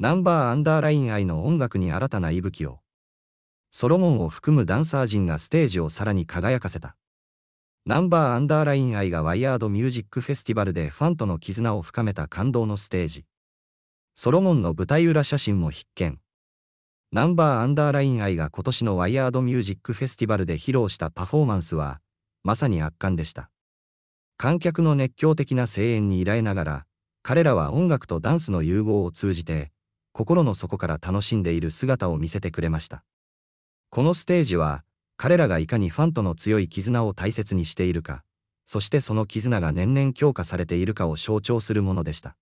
ナンバーアンダーライン愛の音楽に新たな息吹を。ソロモンを含むダンサー陣がステージをさらに輝かせた。ナンバーアンダーライン愛がワイヤードミュージックフェスティバルでファンとの絆を深めた感動のステージ。ソロモンの舞台裏写真も必見。ナンバーアンダーライン愛が今年のワイヤードミュージックフェスティバルで披露したパフォーマンスは、まさに圧巻でした。観客の熱狂的な声援に依頼ながら、彼らは音楽とダンスの融合を通じて、心の底から楽しんでいる姿を見せてくれました。このステージは、彼らがいかにファンとの強い絆を大切にしているか、そしてその絆が年々強化されているかを象徴するものでした。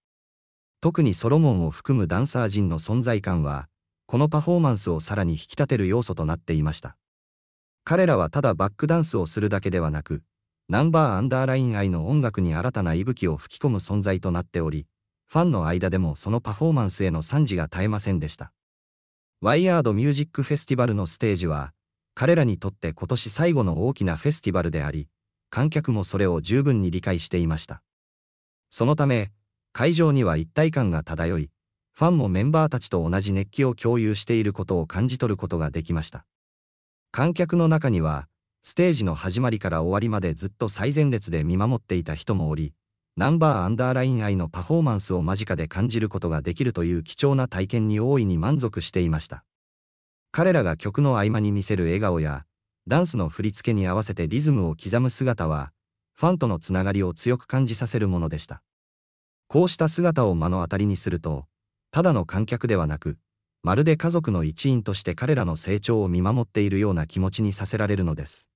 特にソロモンを含むダンサー陣の存在感は、このパフォーマンスをさらに引き立てる要素となっていました。彼らはただバックダンスをするだけではなく、ナンバーアンダーライン愛の音楽に新たな息吹を吹き込む存在となっており、ファンの間でもそのパフォーマンスへの賛辞が絶えませんでした。ワイヤードミュージックフェスティバルのステージは、彼らにとって今年最後の大きなフェスティバルであり、観客もそれを十分に理解していました。そのため、会場には一体感が漂い、ファンもメンバーたちと同じ熱気を共有していることを感じ取ることができました。観客の中には、ステージの始まりから終わりまでずっと最前列で見守っていた人もおり、ナンバーアンダーライン愛のパフォーマンスを間近で感じることができるという貴重な体験に大いに満足していました。彼らが曲の合間に見せる笑顔や、ダンスの振り付けに合わせてリズムを刻む姿は、ファンとのつながりを強く感じさせるものでした。こうした姿を目の当たりにすると、ただの観客ではなく、まるで家族の一員として彼らの成長を見守っているような気持ちにさせられるのです。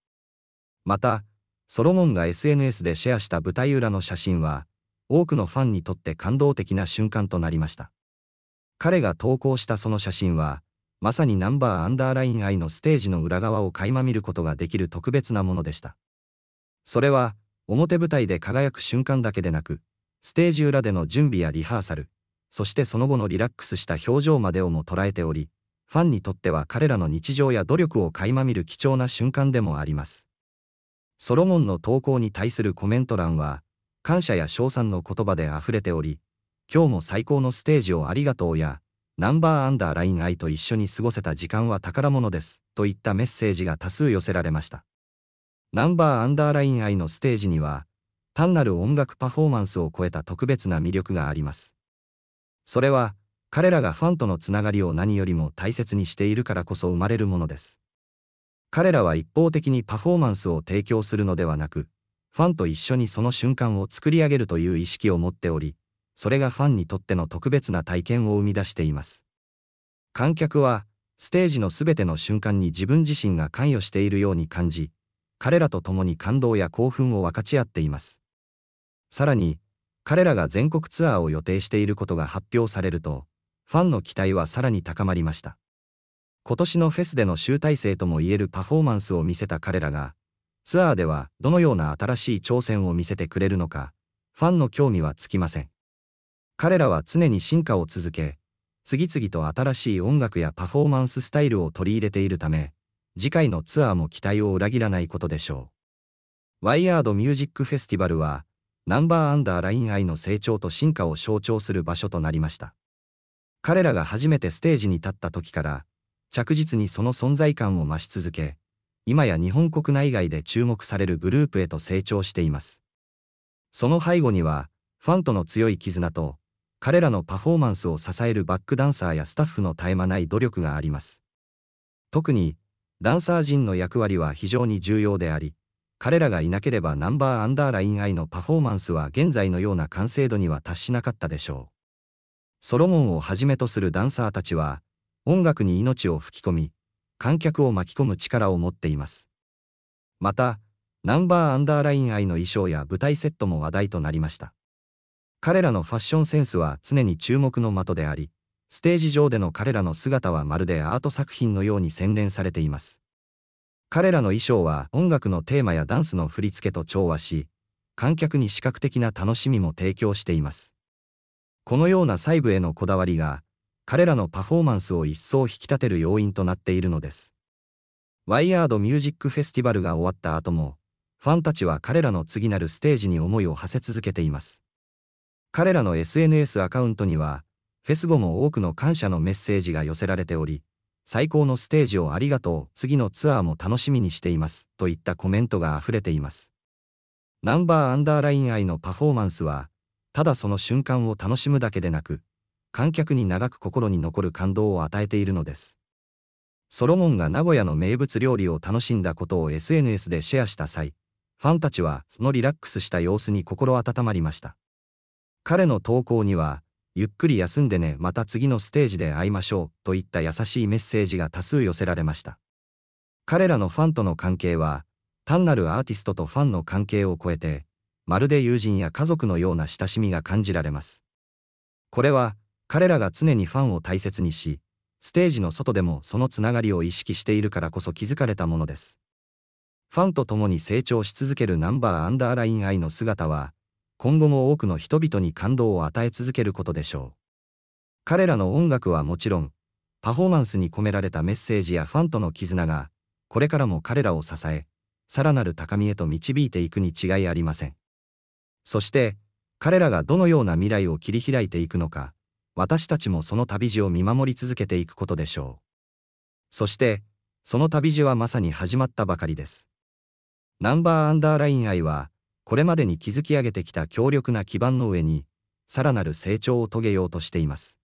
また、ソロモンが SNS でシェアした舞台裏の写真は、多くのファンにとって感動的な瞬間となりました。彼が投稿したその写真は、まさにナンバーアンダーライン愛のステージの裏側を垣間見ることができる特別なものでした。それは、表舞台で輝く瞬間だけでなく、ステージ裏での準備やリハーサル、そしてその後のリラックスした表情までをも捉えており、ファンにとっては彼らの日常や努力を垣間見る貴重な瞬間でもあります。ソロモンの投稿に対するコメント欄は、感謝や称賛の言葉で溢れており、今日も最高のステージをありがとうや、ナンバーアンダーライン愛と一緒に過ごせた時間は宝物です、といったメッセージが多数寄せられました。ナンバーアンダーライン愛のステージには、単なる音楽パフォーマンスを超えた特別な魅力があります。それは、彼らがファンとのつながりを何よりも大切にしているからこそ生まれるものです。彼らは一方的にパフォーマンスを提供するのではなく、ファンと一緒にその瞬間を作り上げるという意識を持っており、それがファンにとっての特別な体験を生み出しています。観客は、ステージのすべての瞬間に自分自身が関与しているように感じ、彼らと共に感動や興奮を分かち合っています。さらに、彼らが全国ツアーを予定していることが発表されると、ファンの期待はさらに高まりました。今年のフェスでの集大成ともいえるパフォーマンスを見せた彼らが、ツアーではどのような新しい挑戦を見せてくれるのか、ファンの興味はつきません。彼らは常に進化を続け、次々と新しい音楽やパフォーマンススタイルを取り入れているため、次回のツアーも期待を裏切らないことでしょう。ワイヤードミュージックフェスティバルは、ナンバーアンダーラインアイの成長と進化を象徴する場所となりました。彼らが初めてステージに立った時から、着実にその存在感を増し続け、今や日本国内外で注目されるグループへと成長しています。その背後には、ファンとの強い絆と、彼らのパフォーマンスを支えるバックダンサーやスタッフの絶え間ない努力があります。特に、ダンサー陣の役割は非常に重要であり、彼らがいなければナンバーアンダーライン I のパフォーマンスは現在のような完成度には達しなかったでしょう。ソロモンをはじめとするダンサーたちは、音楽に命を吹き込み、観客を巻き込む力を持っています。また、ナンバーアンダーライン愛の衣装や舞台セットも話題となりました。彼らのファッションセンスは常に注目の的であり、ステージ上での彼らの姿はまるでアート作品のように洗練されています。彼らの衣装は音楽のテーマやダンスの振り付けと調和し、観客に視覚的な楽しみも提供しています。このような細部へのこだわりが、彼らのパフォーマンスを一層引き立てる要因となっているのです。ワイヤードミュージックフェスティバルが終わった後も、ファンたちは彼らの次なるステージに思いを馳せ続けています。彼らの SNS アカウントには、フェス後も多くの感謝のメッセージが寄せられており、最高のステージをありがとう、次のツアーも楽しみにしています、といったコメントが溢れています。ナンバーアンダーライン愛のパフォーマンスは、ただその瞬間を楽しむだけでなく、観客に長く心に残る感動を与えているのです。ソロモンが名古屋の名物料理を楽しんだことを SNS でシェアした際、ファンたちはそのリラックスした様子に心温まりました。彼の投稿には、ゆっくり休んでね、また次のステージで会いましょうといった優しいメッセージが多数寄せられました。彼らのファンとの関係は、単なるアーティストとファンの関係を超えて、まるで友人や家族のような親しみが感じられます。これは、彼らが常にファンを大切にし、ステージの外でもそのつながりを意識しているからこそ気づかれたものです。ファンと共に成長し続けるナンバーアンダーライン愛の姿は、今後も多くの人々に感動を与え続けることでしょう。彼らの音楽はもちろん、パフォーマンスに込められたメッセージやファンとの絆が、これからも彼らを支え、さらなる高みへと導いていくに違いありません。そして、彼らがどのような未来を切り開いていくのか、私たちもその旅路を見守り続けていくことでしょう。そして、その旅路はまさに始まったばかりです。ナンバーアンダーライン愛は、これまでに築き上げてきた強力な基盤の上に、さらなる成長を遂げようとしています。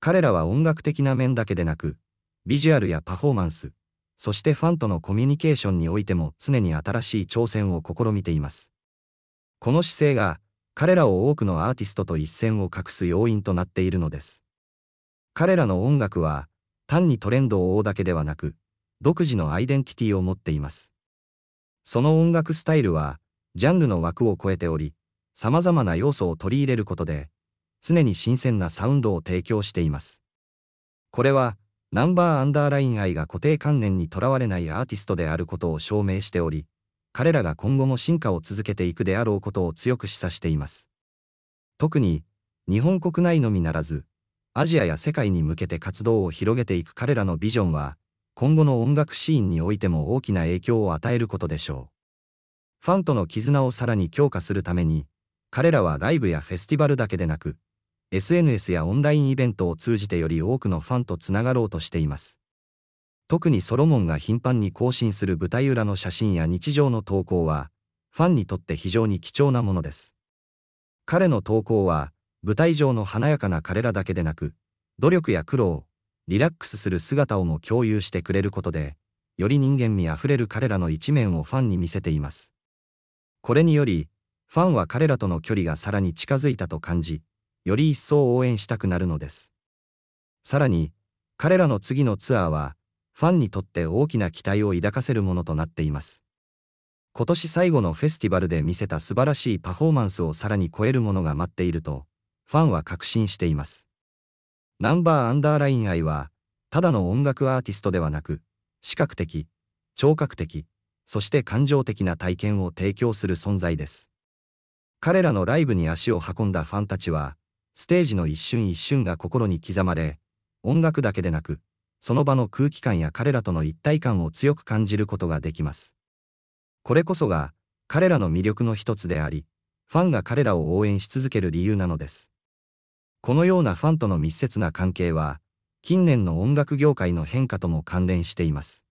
彼らは音楽的な面だけでなく、ビジュアルやパフォーマンス、そしてファンとのコミュニケーションにおいても常に新しい挑戦を試みています。この姿勢が、彼らを多くのアーティストと一線を画す要因となっているのです。彼らの音楽は、単にトレンドを追うだけではなく、独自のアイデンティティを持っています。その音楽スタイルは、ジャンルの枠を超えており、様々な要素を取り入れることで、常に新鮮なサウンドを提供しています。これは、ナンバーアンダーライン愛が固定観念にとらわれないアーティストであることを証明しており、彼らが今後も進化を続けていくであろうことを強く示唆しています。特に、日本国内のみならず、アジアや世界に向けて活動を広げていく彼らのビジョンは、今後の音楽シーンにおいても大きな影響を与えることでしょう。ファンとの絆をさらに強化するために、彼らはライブやフェスティバルだけでなく、SNS やオンラインイベントを通じてより多くのファンとつながろうとしています。特にソロモンが頻繁に更新する舞台裏の写真や日常の投稿は、ファンにとって非常に貴重なものです。彼の投稿は、舞台上の華やかな彼らだけでなく、努力や苦労、リラックスする姿をも共有してくれることで、より人間味あふれる彼らの一面をファンに見せています。これにより、ファンは彼らとの距離がさらに近づいたと感じ、より一層応援したくなるのです。さらに、彼らの次のツアーは、ファンにとって大きな期待を抱かせるものとなっています。今年最後のフェスティバルで見せた素晴らしいパフォーマンスをさらに超えるものが待っていると、ファンは確信しています。ナンバーアンダーライン愛は、ただの音楽アーティストではなく、視覚的、聴覚的、そして感情的な体験を提供する存在です。彼らのライブに足を運んだファンたちは、ステージの一瞬一瞬が心に刻まれ、音楽だけでなく、その場の空気感や彼らとの一体感を強く感じることができます。これこそが彼らの魅力の一つであり、ファンが彼らを応援し続ける理由なのです。このようなファンとの密接な関係は、近年の音楽業界の変化とも関連しています。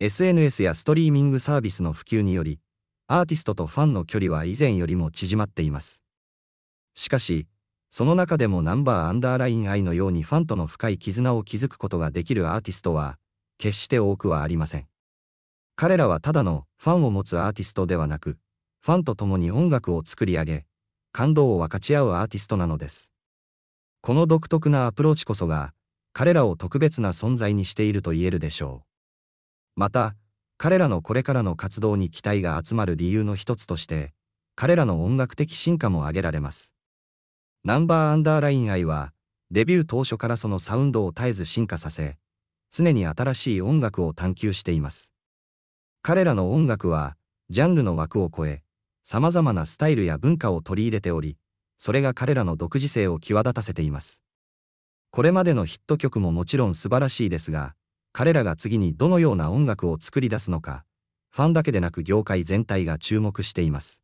SNS やストリーミングサービスの普及により、アーティストとファンの距離は以前よりも縮まっています。しかし、その中でもナンバーアンダーライン愛のようにファンとの深い絆を築くことができるアーティストは、決して多くはありません。彼らはただのファンを持つアーティストではなく、ファンと共に音楽を作り上げ、感動を分かち合うアーティストなのです。この独特なアプローチこそが、彼らを特別な存在にしていると言えるでしょう。また、彼らのこれからの活動に期待が集まる理由の一つとして、彼らの音楽的進化も挙げられます。ナンバーアンダーライン愛は、デビュー当初からそのサウンドを絶えず進化させ、常に新しい音楽を探求しています。彼らの音楽は、ジャンルの枠を超え、様々なスタイルや文化を取り入れており、それが彼らの独自性を際立たせています。これまでのヒット曲ももちろん素晴らしいですが、彼らが次にどのような音楽を作り出すのか、ファンだけでなく業界全体が注目しています。